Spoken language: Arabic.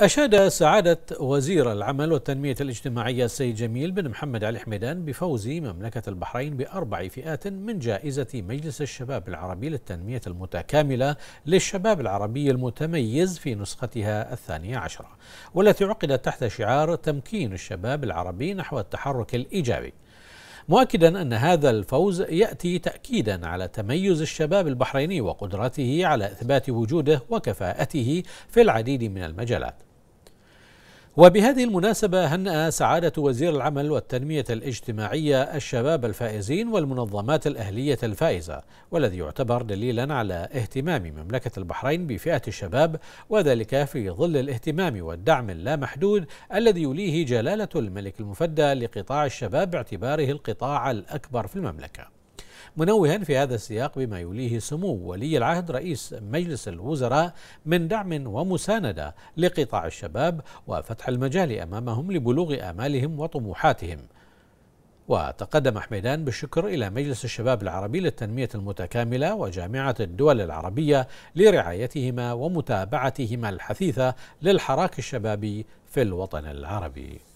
أشاد سعادة وزير العمل والتنمية الاجتماعية السيد جميل بن محمد علي حميدان بفوز مملكة البحرين بأربع فئات من جائزة مجلس الشباب العربي للتنمية المتكاملة للشباب العربي المتميز في نسختها الثانية عشرة والتي عقدت تحت شعار تمكين الشباب العربي نحو التحرك الإيجابي مؤكدا ان هذا الفوز ياتي تاكيدا على تميز الشباب البحريني وقدرته على اثبات وجوده وكفاءته في العديد من المجالات وبهذه المناسبة هنأ سعادة وزير العمل والتنمية الاجتماعية الشباب الفائزين والمنظمات الأهلية الفائزة والذي يعتبر دليلا على اهتمام مملكة البحرين بفئة الشباب وذلك في ظل الاهتمام والدعم اللامحدود الذي يوليه جلالة الملك المفدى لقطاع الشباب باعتباره القطاع الأكبر في المملكة منوها في هذا السياق بما يوليه سمو ولي العهد رئيس مجلس الوزراء من دعم ومساندة لقطاع الشباب وفتح المجال أمامهم لبلوغ آمالهم وطموحاتهم وتقدم حميدان بالشكر إلى مجلس الشباب العربي للتنمية المتكاملة وجامعة الدول العربية لرعايتهما ومتابعتهما الحثيثة للحراك الشبابي في الوطن العربي